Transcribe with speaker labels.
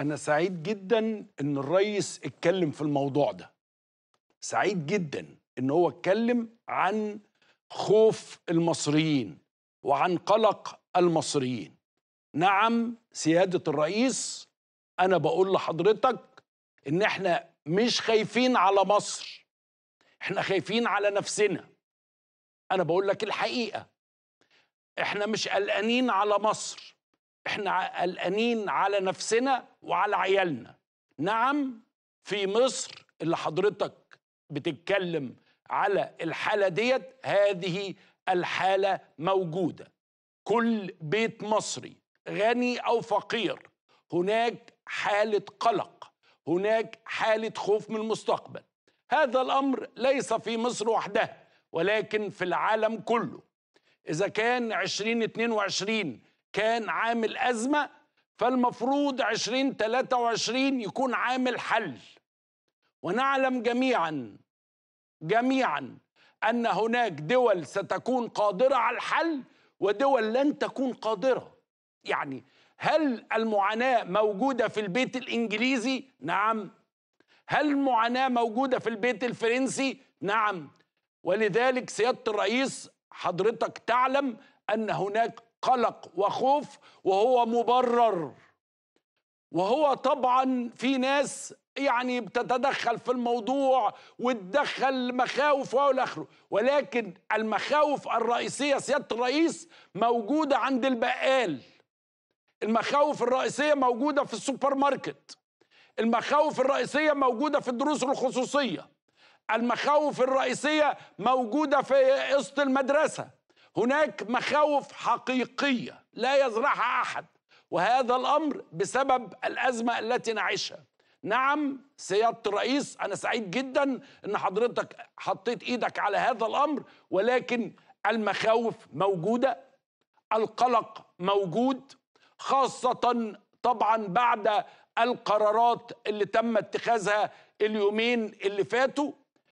Speaker 1: أنا سعيد جدا إن الرئيس اتكلم في الموضوع ده. سعيد جدا إن هو اتكلم عن خوف المصريين وعن قلق المصريين. نعم سيادة الرئيس أنا بقول لحضرتك إن إحنا مش خايفين على مصر. إحنا خايفين على نفسنا. أنا بقول لك الحقيقة. إحنا مش قلقانين على مصر. احنا قلقانين على نفسنا وعلى عيالنا نعم في مصر اللي حضرتك بتتكلم على الحاله ديت هذه الحاله موجوده كل بيت مصري غني او فقير هناك حاله قلق هناك حاله خوف من المستقبل هذا الامر ليس في مصر وحدها ولكن في العالم كله اذا كان 2022 كان عامل أزمة فالمفروض 2023 يكون عامل حل ونعلم جميعا جميعا أن هناك دول ستكون قادرة على الحل ودول لن تكون قادرة يعني هل المعاناة موجودة في البيت الإنجليزي؟ نعم هل المعاناة موجودة في البيت الفرنسي؟ نعم ولذلك سيادة الرئيس حضرتك تعلم أن هناك قلق وخوف وهو مبرر وهو طبعا في ناس يعني بتتدخل في الموضوع وتدخل مخاوف والى اخره ولكن المخاوف الرئيسيه سياده الرئيس موجوده عند البقال المخاوف الرئيسيه موجوده في السوبر ماركت المخاوف الرئيسيه موجوده في الدروس الخصوصيه المخاوف الرئيسيه موجوده في قسط المدرسه هناك مخاوف حقيقيه لا يزرعها احد وهذا الامر بسبب الازمه التي نعيشها نعم سياده الرئيس انا سعيد جدا ان حضرتك حطيت ايدك على هذا الامر ولكن المخاوف موجوده القلق موجود خاصه طبعا بعد القرارات اللي تم اتخاذها اليومين اللي فاتوا